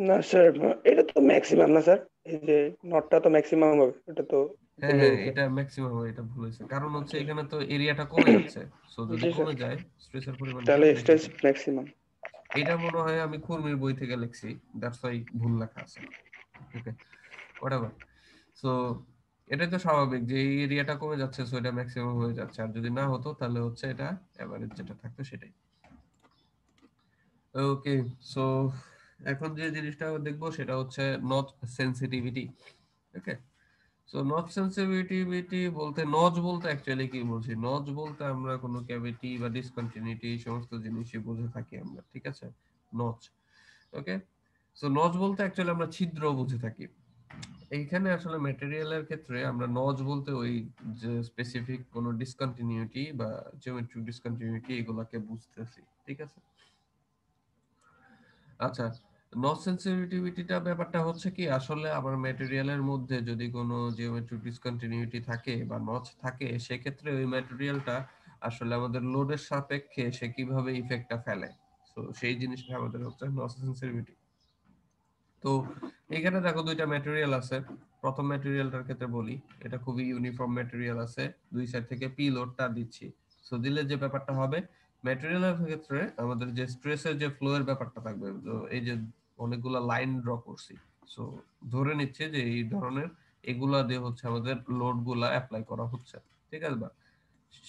না স্যার এটা তো ম্যাক্সিমাম না স্যার এই যে নটটা তো ম্যাক্সিমাম হবে এটা তো হ্যাঁ, হ্যাঁ, এটা ম্যাক্সিমাম হবে এটা ভুল হয়েছে কারণ হচ্ছে এখানে তো এরিয়াটা কমে যাচ্ছে সো যদি কমে যায় স্ট্রেসের পরিমাণ তাহলে স্ট্রেস ম্যাক্সিমাম এটা মনে হয় আমি কুর্মির বই থেকে লিখছি দ্যাটস ওয়াই ভুল লেখা আছে ওকে হোয়াটএভার সো এটাই তো স্বাভাবিক যে এই এরিয়াটা কমে যাচ্ছে সো এটা ম্যাক্সিমাম হয়ে যাচ্ছে আর যদি না হতো তাহলে হচ্ছে এটা এভারেজ যেটা থাকতো সেটাই ওকে সো এখন যে জিনিসটা দেখবো সেটা হচ্ছে not sensitivity okay so notch sensitivity বলতে নজ বলতে অ্যাকচুয়ালি কি বলছি নজ বলতে আমরা কোনো ক্যাভিটি বা ডিসকন্টিনিউটি এই সমস্ত জিনিসই বুঝে থাকি আমরা ঠিক আছে নজ ওকে সো নজ বলতে অ্যাকচুয়ালি আমরা ছিদ্র বুঝে থাকি এইখানে আসলে ম্যাটেরিয়ালের ক্ষেত্রে আমরা নজ বলতে ওই যে স্পেসিফিক কোনো ডিসকন্টিনিউটি বা জিওমেট্রিক ডিসকন্টিনিউটি এগুলাকে বুঝতেছি ঠিক আছে আচ্ছা নট সেন্সিটিভিটিটা ব্যাপারটা হচ্ছে কি আসলে আমার ম্যাটেরিয়ালের মধ্যে যদি কোনো জিওমেট্রিক ডিসকন্টিনিউটি থাকে বা নচ থাকে সেক্ষেত্রে ওই ম্যাটেরিয়ালটা আসলে আমাদের লোডের সাপেক্ষে সে কিভাবে ইফেক্টটা ফেলে তো সেই জিনিসটা আমাদের হচ্ছে সেন্সিটিভিটি তো এখানে দেখো দুইটা ম্যাটেরিয়াল আছে প্রথম ম্যাটেরিয়ালটার ক্ষেত্রে বলি এটা খুবই ইউনিফর্ম ম্যাটেরিয়াল আছে দুই সাইড থেকে পি লোডটা দিচ্ছি সো দিলে যে ব্যাপারটা হবে ম্যাটেরিয়ালের ক্ষেত্রে আমাদের যে স্ট্রেসের যে ফ্লো এর ব্যাপারটা থাকবে তো এই যে অনেকগুলা লাইন ড্র করছি সো ধরে নিচ্ছে যে এই ধরনের এগুলা দিয়ে হচ্ছে আমাদের লোড গুলা অ্যাপ্লাই করা হচ্ছে ঠিক আছে বা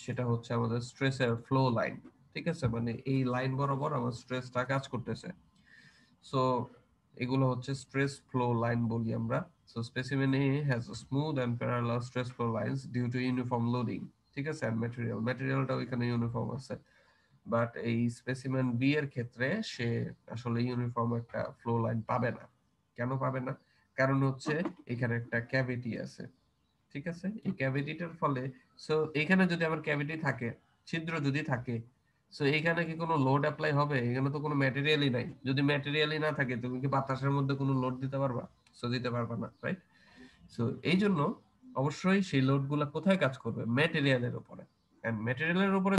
সেটা হচ্ছে আমাদের স্ট্রেসের ফ্লো লাইন ঠিক আছে মানে এই লাইন বরাবর আমার স্ট্রেসটা কাজ করতেছে সো এগুলো হচ্ছে স্ট্রেস ফ্লো লাইন বলি আমরা so specimen a has a smooth and parallel stress flow lines due to uniform loading ঠিক আছে অ্যান্ড ম্যাটেরিয়াল ম্যাটেরিয়ালটাও ওইখানে ইউনিফর্ম আছে বাট এই স্পেসিমেন বি এর ক্ষেত্রে সে আসলে ইউনিফর্ম একটা ফ্লো লাইন পাবে না কেন পাবে না কারণ হচ্ছে এখানে একটা ক্যাভিটি আছে ঠিক আছে এই ক্যাভিটিটার ফলে সো এখানে যদি আবার ক্যাভিটি থাকে ছিদ্র যদি থাকে সো এখানে কি কোনো লোড অ্যাপ্লাই হবে এখানে তো কোনো ম্যাটেরিয়ালই নাই যদি ম্যাটেরিয়ালই না থাকে তুমি কি বাতাসের মধ্যে কোনো লোড দিতে পারবা সো দিতে পারবা না রাইট সো এই জন্য অবশ্যই সেই লোডগুলো কোথায় কাজ করবে ম্যাটেরিয়ালের উপরে অ্যান্ড ম্যাটেরিয়ালের উপরে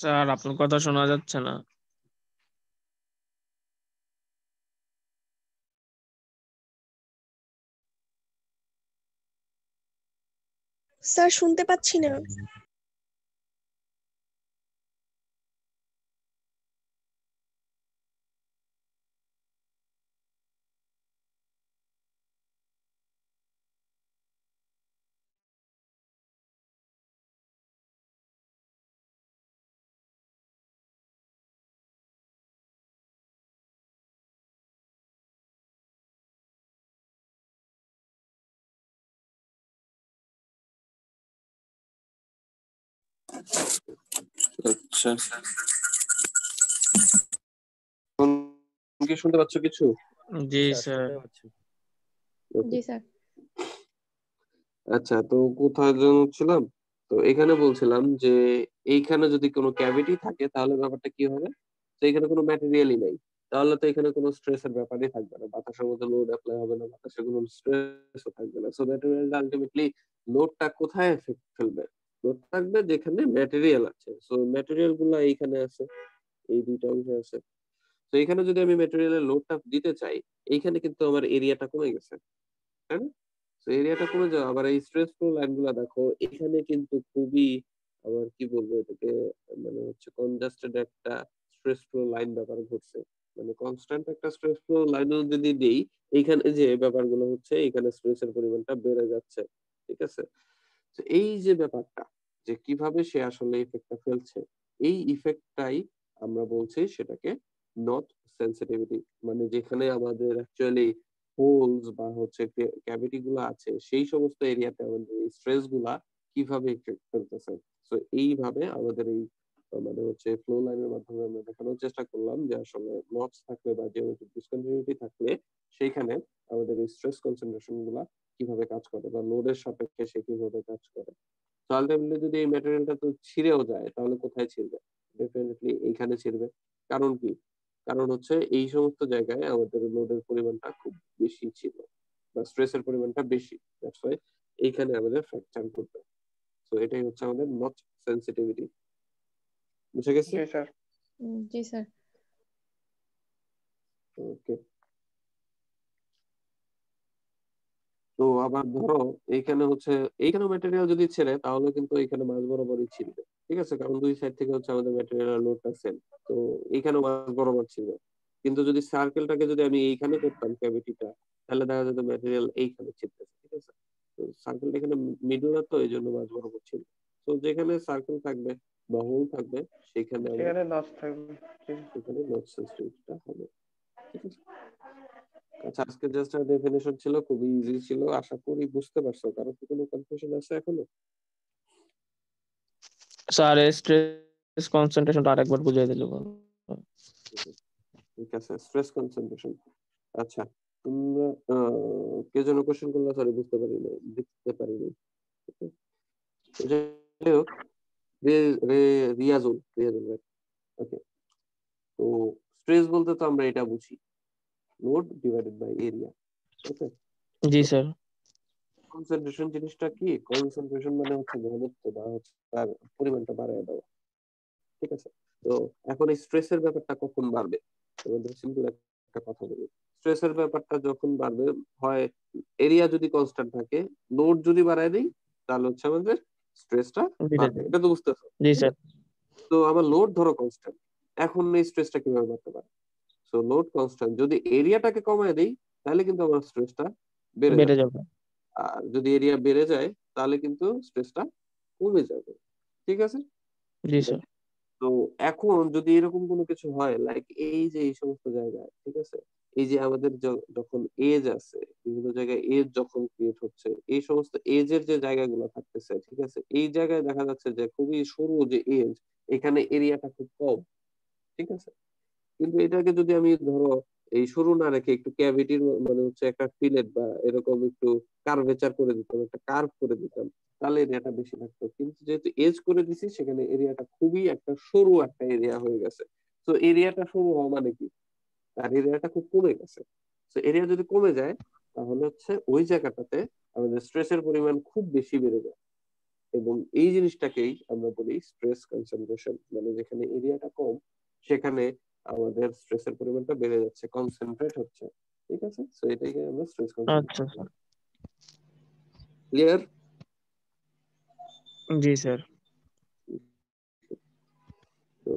স্যার আপনার কথা শোনা যাচ্ছে না স্যার শুনতে পাচ্ছি না আচ্ছা। কি শুনতে পাচ্ছ কিছু জি হ্যাঁ, স্যার আচ্ছা তো কোথায় যেন ছিলাম তো এখানে বলছিলাম যে এইখানে যদি কোনো ক্যাভিটি থাকে তাহলে ব্যাপারটা কি হবে তো এখানে কোনো ম্যাটেরিয়ালই নাই তাহলে তো এখানে কোনো স্ট্রেসের ব্যাপারই থাকবে না বাতাসের মধ্যে লোড অ্যাপ্লাই হবে না বাতাসে কোনো স্ট্রেসও থাকবে না সো ম্যাটেরিয়ালটা আলটিমেটলি লোডটা কোথায় ফেলবে নোড থাকবে যেখানে ম্যাটেরিয়াল আছে সো ম্যাটেরিয়াল গুলো এইখানে আছে এই দুইটা অংশে আছে তো এখানে যদি আমি ম্যাটেরিয়ালের লোডটা দিতে চাই এইখানে কিন্তু আমার এরিয়াটা কমে গেছে তাই না তো এরিয়াটা কমে যাও আবার এই স্ট্রেসফুল লাইনগুলো দেখো এখানে কিন্তু খুবই আবার কি বলবো এটাকে মানে হচ্ছে কনজাস্টেড একটা স্ট্রেসফুল লাইন ব্যাপার ঘটছে মানে কনস্ট্যান্ট একটা স্ট্রেসফুল লাইন যদি দেই এইখানে যে ব্যাপারগুলো হচ্ছে এখানে স্ট্রেসের পরিমাণটা বেড়ে যাচ্ছে ঠিক আছে এই যে ব্যাপারটা যে কিভাবে সে আসলে ইফেক্টটা ফেলছে এই ইফেক্টটাই আমরা বলছি সেটাকে নট সেন্সিটিভিটি মানে যেখানে আমাদের অ্যাকচুয়ালি হোলস বা হচ্ছে ক্যাভিটি গুলো আছে সেই সমস্ত এরিয়াতে আমাদের স্ট্রেস গুলা কিভাবে ইফেক্ট ফেলতেছে তো এইভাবে আমাদের এই মানে হচ্ছে ফ্লো লাইনের মাধ্যমে আমরা দেখানোর চেষ্টা করলাম যে আসলে লস থাকলে বা যে ডিসকন্টিনিউটি থাকলে সেইখানে আমাদের স্ট্রেস কনসেন্ট্রেশন গুলা কিভাবে কাজ করে বা লোডের সাপেক্ষে সে কিভাবে কাজ করে তো আলটিমেটলি যদি এই ম্যাটেরিয়ালটা তো ছিঁড়েও যায় তাহলে কোথায় ছিঁড়বে ডেফিনেটলি এইখানে ছিঁড়বে কারণ কি কারণ হচ্ছে এই সমস্ত জায়গায় আমাদের লোডের পরিমাণটা খুব বেশি ছিল বা স্ট্রেসের পরিমাণটা বেশি দ্যাটস ওয়াই এইখানে আমাদের ফ্র্যাকচার করবে তো এটাই হচ্ছে আমাদের নট সেনসিটিভিটি বুঝে গেছে জি স্যার জি স্যার ওকে তো আবার ধরো এইখানে হচ্ছে এইখানে ম্যাটেরিয়াল যদি ছেড়ে তাহলে কিন্তু এখানে মাছ বরাবরই ছিলবে ঠিক আছে কারণ দুই সাইড থেকে হচ্ছে আমাদের ম্যাটেরিয়াল লোডটা সেম তো এইখানে মাছ বরাবর ছিল কিন্তু যদি সার্কেলটাকে যদি আমি এইখানে করতাম ক্যাভিটিটা তাহলে দেখা যেত ম্যাটেরিয়াল এইখানে ছিটতেছে ঠিক আছে তো সার্কেলটা এখানে মিডল তো এই জন্য মাছ বরাবর ছিল তো যেখানে সার্কেল থাকবে বা থাকবে সেখানে সেখানে লস থাকবে সেখানে লস সিস্টেমটা হবে ঠিক আছে আচ্ছা আজকে জাস্ট আর ডেফিনিশন ছিল খুবই ইজি ছিল আশা করি বুঝতে পারছো কারো কি কোনো কনফিউশন আছে এখনো স্যার স্ট্রেস কনসেন্ট্রেশনটা আরেকবার বুঝিয়ে দিলে ভালো ঠিক আছে স্ট্রেস কনসেন্ট্রেশন আচ্ছা তোমরা কে যেন কোশ্চেন করলে সরি বুঝতে পারি না দেখতে পারি না যাই হোক রিয়াজুল রিয়াজুল ওকে তো স্ট্রেস বলতে তো আমরা এটা বুঝি load divided by area okay জি স্যার কনসেন্ট্রেশন জিনিসটা কি কনসেন্ট্রেশন মানে হচ্ছে ঘনত্ব বা তার পরিমাণটা বাড়ায় দেওয়া ঠিক আছে তো এখন এই স্ট্রেসের ব্যাপারটা কখন বাড়বে তোমাদের সিম্পল একটা কথা বলি স্ট্রেসের ব্যাপারটা যখন বাড়বে হয় এরিয়া যদি কনস্ট্যান্ট থাকে লোড যদি বাড়ায় দেই তাহলে হচ্ছে আমাদের স্ট্রেসটা বাড়বে এটা তো বুঝতেছো জি স্যার তো আমার লোড ধরো কনস্ট্যান্ট এখন এই স্ট্রেসটা কিভাবে বাড়তে পারে সো লোড কনস্ট্যান্ট যদি এরিয়াটাকে কমায় দেই তাহলে কিন্তু আমার স্ট্রেসটা বেড়ে যাবে আর যদি এরিয়া বেড়ে যায় তাহলে কিন্তু স্ট্রেসটা কমে যাবে ঠিক আছে জি স্যার তো এখন যদি এরকম কোনো কিছু হয় লাইক এই যে এই সমস্ত জায়গায় ঠিক আছে এই যে আমাদের যখন এজ আছে বিভিন্ন জায়গায় এজ যখন ক্রিয়েট হচ্ছে এই সমস্ত এজের যে জায়গাগুলো থাকতেছে ঠিক আছে এই জায়গায় দেখা যাচ্ছে যে খুবই সরু যে এজ এখানে এরিয়াটা খুব কম ঠিক আছে কিন্তু এটাকে যদি আমি ধরো এই সরু না রেখে একটু ক্যাভিটির মানে হচ্ছে একটা ফিলেট বা এরকম একটু কার্ভেচার করে দিতাম একটা কার্ভ করে দিতাম তাহলে এরিয়াটা বেশি থাকতো কিন্তু যেহেতু এজ করে দিছি সেখানে এরিয়াটা খুবই একটা সরু একটা এরিয়া হয়ে গেছে তো এরিয়াটা সরু হওয়া মানে কি তার এরিয়াটা খুব কমে গেছে তো এরিয়া যদি কমে যায় তাহলে হচ্ছে ওই জায়গাটাতে আমাদের স্ট্রেসের পরিমাণ খুব বেশি বেড়ে যায় এবং এই জিনিসটাকেই আমরা বলি স্ট্রেস কনসেন্ট্রেশন মানে যেখানে এরিয়াটা কম সেখানে আমাদের স্ট্রেসের পরিমাণটা বেড়ে যাচ্ছে কনসেন্ট্রেট হচ্ছে ঠিক আছে সো এটাকে আমরা স্ট্রেস আচ্ছা স্যার ক্লিয়ার জি স্যার তো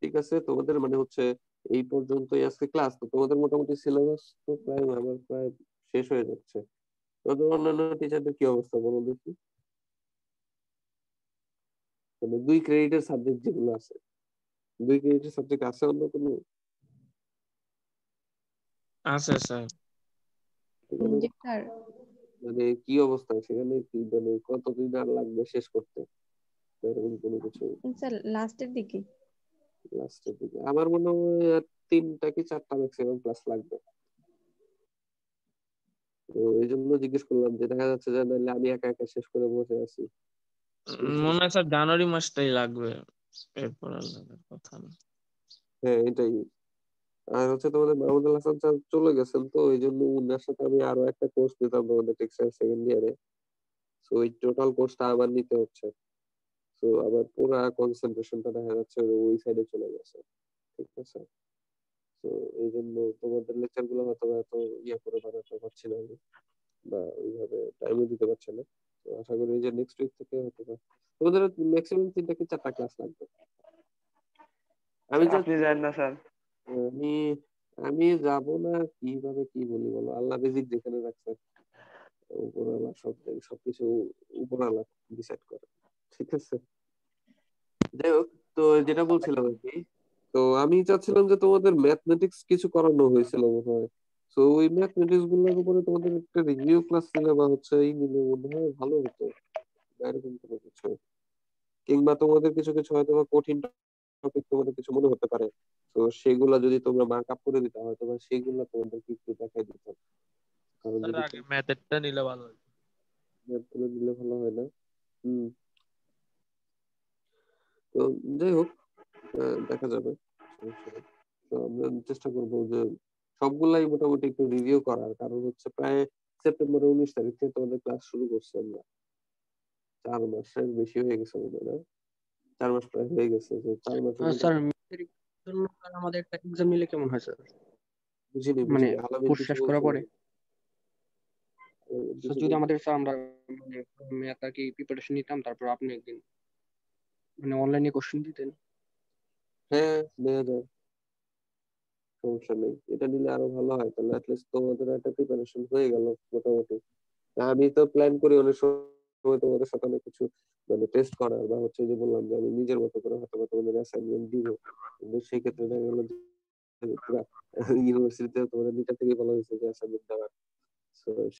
ঠিক আছে তোমাদের মানে হচ্ছে এই পর্যন্তই আজকে ক্লাস তো তোমাদের মোটামুটি সিলেবাস তো প্রায় আমার প্রায় শেষ হয়ে যাচ্ছে তোমাদের অন্যান্য টিচারদের কি অবস্থা বলো দেখি মানে দুই ক্রেডিটের সাবজেক্ট যেগুলো আছে দুই কেজি সাবজেক্ট আছে অন্য আছে স্যার মানে কি অবস্থা সেখানে কি মানে কতদিন আর লাগবে শেষ করতে এরকম কিছু স্যার লাস্টের দিকে লাস্টের দিকে আমার মনে হয় তিনটা কি চারটা ম্যাক্সিমাম ক্লাস লাগবে তো এই জন্য জিজ্ঞেস করলাম যে দেখা যাচ্ছে যে আমি একা একা শেষ করে বসে আছি মনে হয় স্যার জানুয়ারি মাসটাই লাগবে এরপর আল্লাহর কথা না হ্যাঁ এটাই আর হচ্ছে তোমাদের মাহমুদুল হাসান স্যার চলে গেছেন তো ওই জন্য উনার সাথে আমি আরো একটা কোর্স নিতাম আমাদের টেক্সটাইল সেকেন্ড ইয়ারে তো ওই টোটাল কোর্সটা আবার নিতে হচ্ছে তো আবার পুরা কনসেন্ট্রেশনটা দেখা যাচ্ছে ওই সাইডে চলে গেছে ঠিক আছে তো এই জন্য তোমাদের লেকচার গুলো হয়তো এত ইয়ে করে বানাতে পারছি না বা ওইভাবে টাইমও দিতে পারছি না আশা করি যে নেক্সট উইক থেকে হতে পারে তোমাদের ম্যাক্সিমাম তিনটা কি চারটা ক্লাস লাগবে আমি আপনি জানেন না স্যার আমি আমি যাব না কিভাবে কি বলি বলো আল্লাহ রিজিক যেখানে রাখছে উপরালা সব সবকিছু উপরালা ডিসাইড করে ঠিক আছে যাই হোক তো যেটা বলছিলাম আর কি তো আমি চাচ্ছিলাম যে তোমাদের ম্যাথমেটিক্স কিছু করানো হয়েছিল মনে হয় তো ওই ম্যাথমেটিক্স গুলোর উপরে তোমাদের একটা রিভিউ ক্লাস নিলে বা হচ্ছে এই নিলে মনে হয় ভালো হতো এরকম কোনো কিছু কিংবা তোমাদের কিছু কিছু হয়তো বা কঠিন টপিক তোমাদের কিছু মনে হতে পারে তো সেগুলা যদি তোমরা মার্ক আপ করে দিতে হয়তো বা সেগুলো তোমাদের কিছু দেখাই দিত কারণ আগে ম্যাথটা নিলে ভালো হয় ম্যাথগুলো নিলে ভালো হয় না হুম তো যাই হোক দেখা যাবে তো আমরা চেষ্টা করবো যে সবগুলাই মোটামুটি একটু রিভিউ করার কারণ হচ্ছে প্রায় সেপ্টেম্বর উনিশ তারিখ থেকে তোমাদের ক্লাস শুরু করছি আমরা চার মাসের বেশি হয়ে গেছে মনে হয় হ্যাঁ? চার মাস প্রায় হয়ে গেছে যে চার মাস আমাদের একটা এক্সাম নিলে কেমন হয় স্যার বুঝিনি মানে কোর্স শেষ করার পরে যদি আমাদের স্যার আমরা মানে ম্যাথ আর কি প্রিপারেশন নিতাম তারপর আপনি একদিন মানে অনলাইনে কোশ্চেন দিতেন হ্যাঁ দেয়া যায় সমস্যা নেই এটা নিলে আরো ভালো হয় তাহলে অ্যাটলিস্ট তোমাদের একটা প্রিপারেশন হয়ে গেল মোটামুটি আমি তো প্ল্যান করি অনেক সময় তোমাদের অনেক কিছু মানে টেস্ট করার বা হচ্ছে যে বললাম যে আমি নিজের মতো করে হয়তো তোমাদের অ্যাসাইনমেন্ট দিব কিন্তু সেই ক্ষেত্রে দেখা গেল ইউনিভার্সিটিতে তোমাদের দুইটা থেকে বলা হয়েছে যে অ্যাসাইনমেন্ট দেওয়ার